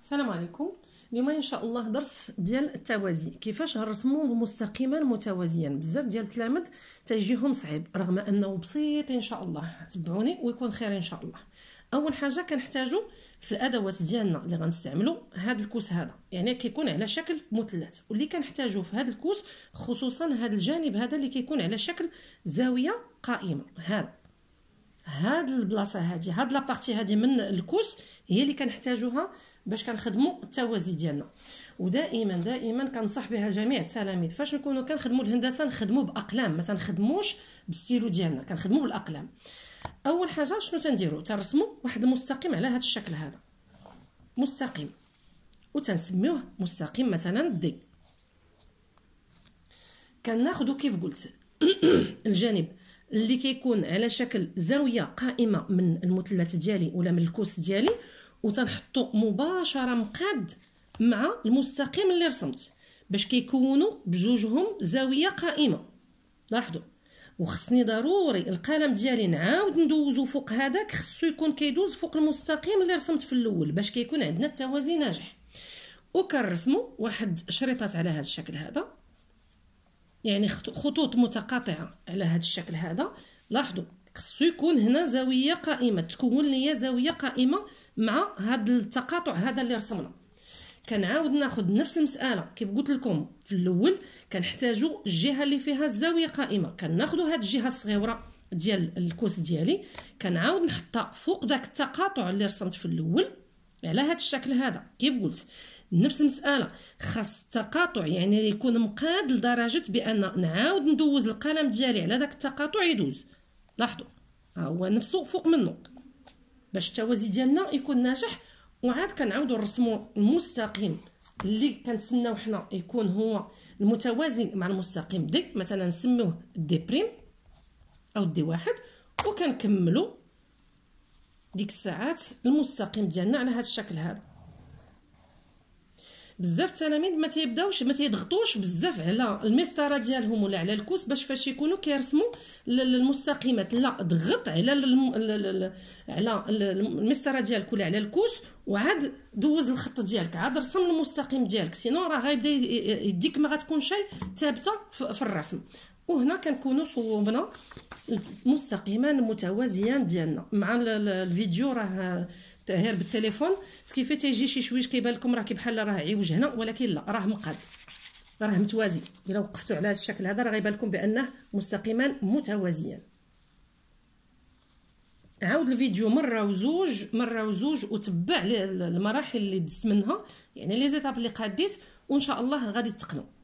السلام عليكم اليوم ان شاء الله درس ديال التوازي كيفاش غنرسمو مستقيما متوازيا بزاف ديال التلامد تيجيهم صعيب رغم انه بسيط ان شاء الله تبعوني ويكون خير ان شاء الله اول حاجه كنحتاجو في الادوات ديالنا اللي غنستعملو هاد الكوس هذا يعني كيكون على شكل مثلث واللي كنحتاجو في هاد الكوس خصوصا هاد الجانب هذا اللي كيكون على شكل زاويه قائمه هذا هاد البلاصه هادي هاد لابارتي هادي من الكوس هي اللي كنحتاجوها باش كنخدموا التوازي ديالنا ودائما دائما كنصح بها جميع التلاميذ فاش نكونوا كنخدموا الهندسه نخدموا باقلام ما تنخدموش بالستيلو ديالنا كنخدموا بالاقلام اول حاجه شنو تنديروا ترسموا واحد المستقيم على هذا الشكل هذا مستقيم وتنسميوه مستقيم مثلا دي كناخذوا كيف قلت الجانب اللي كيكون على شكل زاويه قائمه من المثلث ديالي ولا من الكوس ديالي وتنحطو مباشره مقاد مع المستقيم اللي رسمت باش كيكونوا بجوجهم زاويه قائمه لاحظوا وخصني ضروري القلم ديالي نعاود ندوزو فوق هذاك خصو يكون كيدوز فوق المستقيم اللي رسمت في الاول باش كيكون عندنا التوازي ناجح وكنرسمو واحد شريطات على هذا الشكل هذا يعني خطوط متقاطعه على هذا الشكل هذا لاحظوا خصو يكون هنا زاويه قائمه تكون ليا زاويه قائمه مع هذا التقاطع هذا اللي رسمنا كنعاود ناخذ نفس المساله كيف قلت لكم في الاول كنحتاجوا الجهه اللي فيها الزاويه قائمه كناخذوا هذه الجهه الصغيره ديال الكوس ديالي كنعاود نحطها فوق داك التقاطع اللي رسمت في الاول على هذا الشكل هذا كيف قلت نفس المساله خاص التقاطع يعني يكون مقاد لدرجه بان نعاود ندوز القلم ديالي على داك التقاطع يدوز لاحظوا ها هو نفسه فوق منه باش التوازي ديالنا يكون ناجح وعاد كنعاودوا نرسموا المستقيم اللي كنتسناو حنا يكون هو المتوازي مع المستقيم دي مثلا نسميوه دي بريم او دي واحد وكنكملوا ديك الساعات المستقيم ديالنا على هذا الشكل هذا بزاف التلاميذ ما تيبداوش ما تيضغطوش بزاف على المسطره ديالهم ولا على الكوس باش فاش يكونوا كيرسموا المستقيمات لا ضغط على الم... على المسطره ديالك ولا على الكوس وعاد دوز الخط ديالك عاد رسم المستقيم ديالك سينو راه غيبدا يديك ما غتكون ثابته في الرسم وهنا كنكونوا صوبنا مستقيما متوازيا ديالنا مع الفيديو راه هير بالتليفون سكيفي تيجي شي شويش كيبان لكم راه بحال راه عوج هنا ولكن لا راه مقاد راه متوازي الا وقفتوا على هذا الشكل هذا راه غيبان لكم بانه مستقيمان متوازيان عاود الفيديو مره وزوج مره وزوج وتبع المراحل اللي دزت منها يعني لي زيتاب اللي قاديت وان شاء الله غادي تقنوا